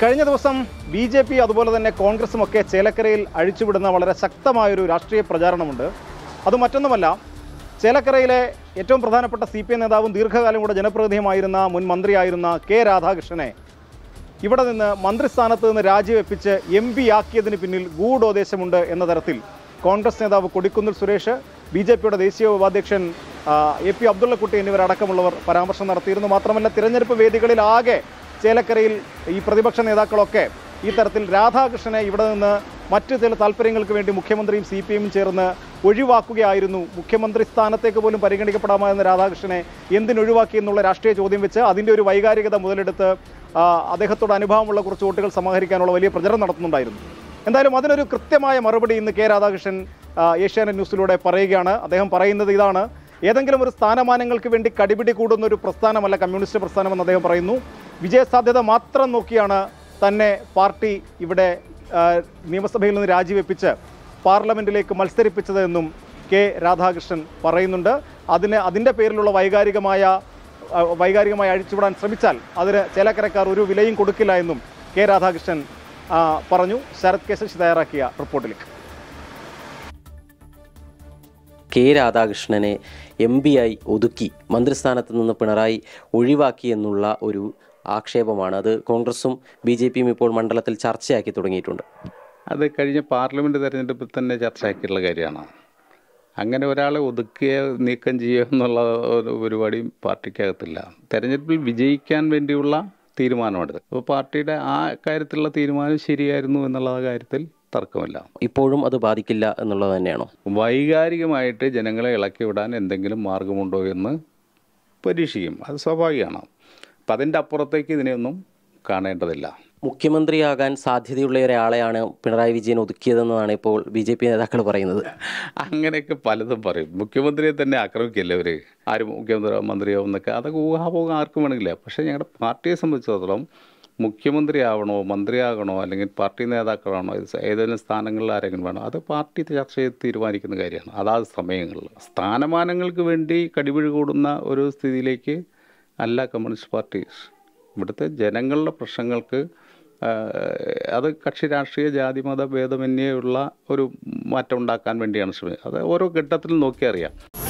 കഴിഞ്ഞ ദിവസം B J P അതുപോലെ തന്നെ കോൺഗ്രസും ഒക്കെ ചേലക്കരയിൽ അഴിച്ചുവിടുന്ന വളരെ ശക്തമായൊരു രാഷ്ട്രീയ പ്രചാരണമുണ്ട് അത് മറ്റൊന്നുമല്ല ചേലക്കരയിലെ ഏറ്റവും പ്രധാനപ്പെട്ട സി പി ഐ നേതാവും ദീർഘകാലം കൂടെ ജനപ്രതിനിധിയുമായിരുന്ന മുൻ മന്ത്രിയായിരുന്ന കെ രാധാകൃഷ്ണനെ ഇവിടെ നിന്ന് മന്ത്രിസ്ഥാനത്ത് നിന്ന് രാജിവെപ്പിച്ച് എം പി ആക്കിയതിന് പിന്നിൽ ഗൂഢോദ്ദേശമുണ്ട് എന്ന തരത്തിൽ കോൺഗ്രസ് നേതാവ് കൊടിക്കുന്നിൽ സുരേഷ് ബി ജെ പിയുടെ ദേശീയ ഉപാധ്യക്ഷൻ എ പി അബ്ദുള്ളക്കുട്ടി എന്നിവരടക്കമുള്ളവർ പരാമർശം നടത്തിയിരുന്നു മാത്രമല്ല തിരഞ്ഞെടുപ്പ് വേദികളിൽ ആകെ ചേലക്കരയിൽ ഈ പ്രതിപക്ഷ നേതാക്കളൊക്കെ ഈ തരത്തിൽ രാധാകൃഷ്ണനെ ഇവിടെ നിന്ന് മറ്റു ചില താല്പര്യങ്ങൾക്ക് വേണ്ടി മുഖ്യമന്ത്രിയും സി പി എമ്മും ചേർന്ന് ഒഴിവാക്കുകയായിരുന്നു മുഖ്യമന്ത്രി സ്ഥാനത്തേക്ക് പോലും പരിഗണിക്കപ്പെടാമായിരുന്ന രാധാകൃഷ്ണനെ എന്തിനൊഴിവാക്കി എന്നുള്ള രാഷ്ട്രീയ ചോദ്യം വെച്ച് അതിൻ്റെ ഒരു വൈകാരികത മുതലെടുത്ത് അദ്ദേഹത്തോട് അനുഭവമുള്ള കുറച്ച് വോട്ടുകൾ സമാഹരിക്കാനുള്ള വലിയ പ്രചരണം നടത്തുന്നുണ്ടായിരുന്നു എന്തായാലും അതിനൊരു കൃത്യമായ മറുപടി ഇന്ന് കെ രാധാകൃഷ്ണൻ ഏഷ്യാനെറ്റ് ന്യൂസിലൂടെ പറയുകയാണ് അദ്ദേഹം പറയുന്നത് ഇതാണ് ഏതെങ്കിലും ഒരു സ്ഥാനമാനങ്ങൾക്ക് വേണ്ടി കടിപിടി കൂടുന്ന ഒരു പ്രസ്ഥാനമല്ല കമ്മ്യൂണിസ്റ്റ് പ്രസ്ഥാനമെന്ന് അദ്ദേഹം പറയുന്നു വിജയസാധ്യത മാത്രം നോക്കിയാണ് തന്നെ പാർട്ടി ഇവിടെ നിയമസഭയിൽ നിന്ന് രാജിവെപ്പിച്ച് പാർലമെൻറ്റിലേക്ക് മത്സരിപ്പിച്ചതെന്നും കെ രാധാകൃഷ്ണൻ പറയുന്നുണ്ട് അതിന് അതിൻ്റെ പേരിലുള്ള വൈകാരികമായ വൈകാരികമായി അഴിച്ചുവിടാൻ ശ്രമിച്ചാൽ അതിന് ചേലക്കരക്കാർ ഒരു വിലയും കൊടുക്കില്ല എന്നും കെ രാധാകൃഷ്ണൻ പറഞ്ഞു ശരത് കെ ശശി തയ്യാറാക്കിയ റിപ്പോർട്ടിലേക്ക് കെ രാധാകൃഷ്ണനെ എം പി ആയി ഒതുക്കി മന്ത്രിസ്ഥാനത്ത് നിന്ന് പിണറായി ഒഴിവാക്കി എന്നുള്ള ഒരു ആക്ഷേപമാണ് അത് കോൺഗ്രസും ബി ജെ പിയും ഇപ്പോൾ മണ്ഡലത്തിൽ ചർച്ചയാക്കി തുടങ്ങിയിട്ടുണ്ട് അത് കഴിഞ്ഞ പാർലമെൻറ്റ് തെരഞ്ഞെടുപ്പിൽ തന്നെ ചർച്ചയാക്കിയിട്ടുള്ള കാര്യമാണ് അങ്ങനെ ഒരാളെ ഒതുക്കുക നീക്കം ചെയ്യുക എന്നുള്ള ഒരു പരിപാടിയും പാർട്ടിക്കകത്തില്ല തെരഞ്ഞെടുപ്പിൽ വിജയിക്കാൻ വേണ്ടിയുള്ള തീരുമാനമാണിത് അപ്പോൾ പാർട്ടിയുടെ ആ കാര്യത്തിലുള്ള തീരുമാനം ശരിയായിരുന്നു എന്നുള്ള കാര്യത്തിൽ തർക്കമില്ല ഇപ്പോഴും അത് ബാധിക്കില്ല എന്നുള്ളത് തന്നെയാണോ വൈകാരികമായിട്ട് ജനങ്ങളെ ഇളക്കി വിടാൻ എന്തെങ്കിലും മാർഗമുണ്ടോ എന്ന് പരീക്ഷിക്കും അത് സ്വാഭാവികമാണ് അപ്പം അതിൻ്റെ അപ്പുറത്തേക്ക് ഇതിനെയൊന്നും കാണേണ്ടതില്ല മുഖ്യമന്ത്രിയാകാൻ സാധ്യതയുള്ള ഒരാളെയാണ് പിണറായി വിജയൻ ഒതുക്കിയതെന്നാണ് ഇപ്പോൾ ബി ജെ പി നേതാക്കൾ പറയുന്നത് അങ്ങനെയൊക്കെ പലതും പറയും മുഖ്യമന്ത്രിയെ തന്നെ ആക്രമിക്കില്ല അവർ ആരും മുഖ്യമന്ത്രിയോ മന്ത്രിയോ എന്നൊക്കെ അതൊക്കെ ഊഹാപോഹം ആർക്കും വേണമെങ്കില്ല പക്ഷേ ഞങ്ങളുടെ പാർട്ടിയെ സംബന്ധിച്ചിടത്തോളം മുഖ്യമന്ത്രിയാവണോ മന്ത്രിയാകണോ അല്ലെങ്കിൽ പാർട്ടി നേതാക്കളാണോ ഏതെങ്കിലും സ്ഥാനങ്ങളിൽ ആരെങ്കിലും വേണോ അത് പാർട്ടി ചർച്ച ചെയ്ത് തീരുമാനിക്കുന്ന കാര്യമാണ് അതാത് സമയങ്ങളിൽ സ്ഥാനമാനങ്ങൾക്ക് വേണ്ടി കടിപിഴി കൂടുന്ന ഒരു സ്ഥിതിയിലേക്ക് അല്ല കമ്മ്യൂണിസ്റ്റ് പാർട്ടി ഇവിടുത്തെ ജനങ്ങളുടെ പ്രശ്നങ്ങൾക്ക് അത് കക്ഷി രാഷ്ട്രീയ ജാതി മത ഭേദമന്യേ ഉള്ള ഒരു മാറ്റം ഉണ്ടാക്കാൻ വേണ്ടിയാണ് ശ്രമിക്കുന്നത് അത് ഓരോ ഘട്ടത്തിലും നോക്കിയറിയാം